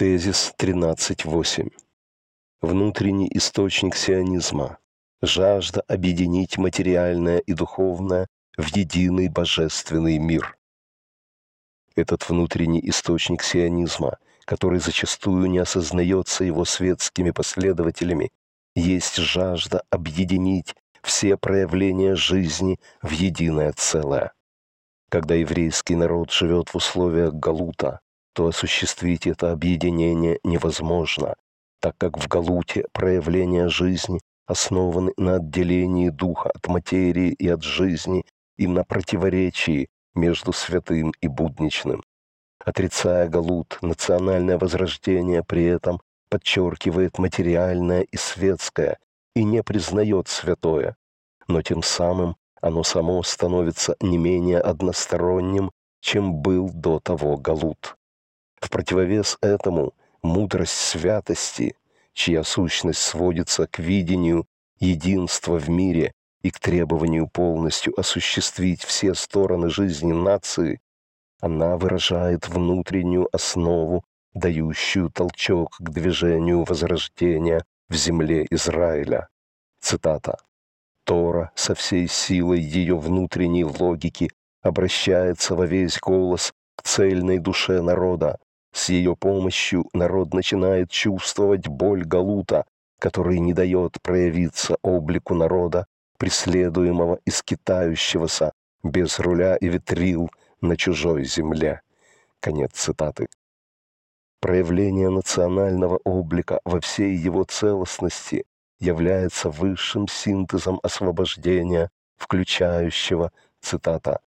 Тезис 13.8. Внутренний источник сионизма – жажда объединить материальное и духовное в единый божественный мир. Этот внутренний источник сионизма, который зачастую не осознается его светскими последователями, есть жажда объединить все проявления жизни в единое целое. Когда еврейский народ живет в условиях галута, то осуществить это объединение невозможно, так как в Галуте проявления жизни основаны на отделении духа от материи и от жизни и на противоречии между святым и будничным. Отрицая Галут, национальное возрождение при этом подчеркивает материальное и светское и не признает святое, но тем самым оно само становится не менее односторонним, чем был до того Галут. В противовес этому мудрость святости, чья сущность сводится к видению единства в мире и к требованию полностью осуществить все стороны жизни нации, она выражает внутреннюю основу, дающую толчок к движению возрождения в земле Израиля. Цитата. Тора со всей силой ее внутренней логики обращается во весь голос к цельной душе народа, с ее помощью народ начинает чувствовать боль Галута, который не дает проявиться облику народа, преследуемого и скитающегося без руля и ветрил на чужой земле. Конец цитаты. Проявление национального облика во всей его целостности является высшим синтезом освобождения, включающего, цитата,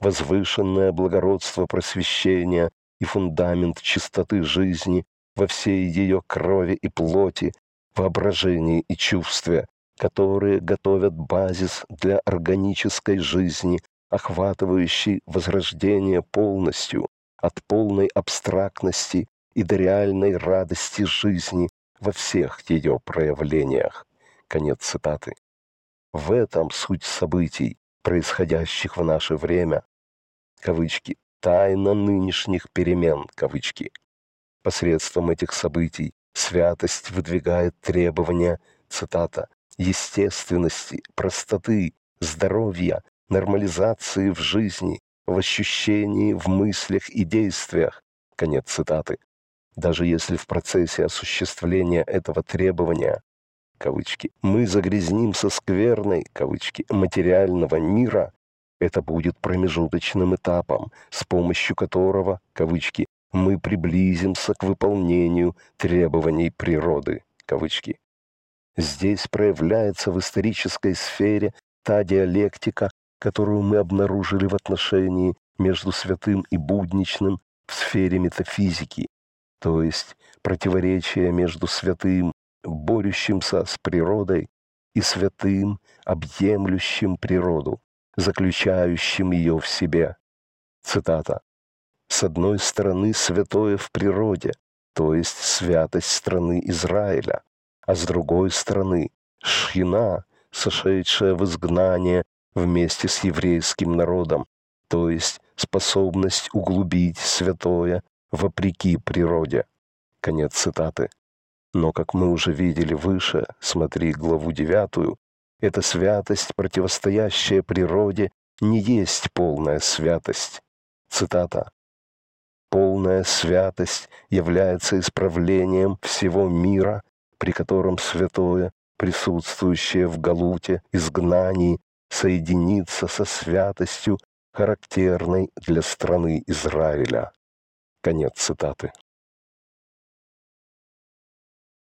«возвышенное благородство просвещения и фундамент чистоты жизни во всей ее крови и плоти, воображении и чувстве, которые готовят базис для органической жизни, охватывающей возрождение полностью, от полной абстрактности и до реальной радости жизни во всех ее проявлениях. Конец цитаты. В этом суть событий, происходящих в наше время. Кавычки тайна нынешних перемен, кавычки. Посредством этих событий святость выдвигает требования, цитата, естественности, простоты, здоровья, нормализации в жизни, в ощущении, в мыслях и действиях. Конец цитаты. Даже если в процессе осуществления этого требования кавычки, мы со скверной кавычки материального мира, это будет промежуточным этапом, с помощью которого, кавычки, мы приблизимся к выполнению требований природы, кавычки. Здесь проявляется в исторической сфере та диалектика, которую мы обнаружили в отношении между святым и будничным в сфере метафизики, то есть противоречие между святым, борющимся с природой, и святым, объемлющим природу заключающим ее в себе. Цитата. «С одной стороны, святое в природе, то есть святость страны Израиля, а с другой стороны, шхина, сошедшая в изгнание вместе с еврейским народом, то есть способность углубить святое вопреки природе. Конец цитаты. Но, как мы уже видели выше, смотри главу 9, эта святость, противостоящая природе, не есть полная святость. Цитата. «Полная святость является исправлением всего мира, при котором святое, присутствующее в галуте, изгнании, соединится со святостью, характерной для страны Израиля». Конец цитаты.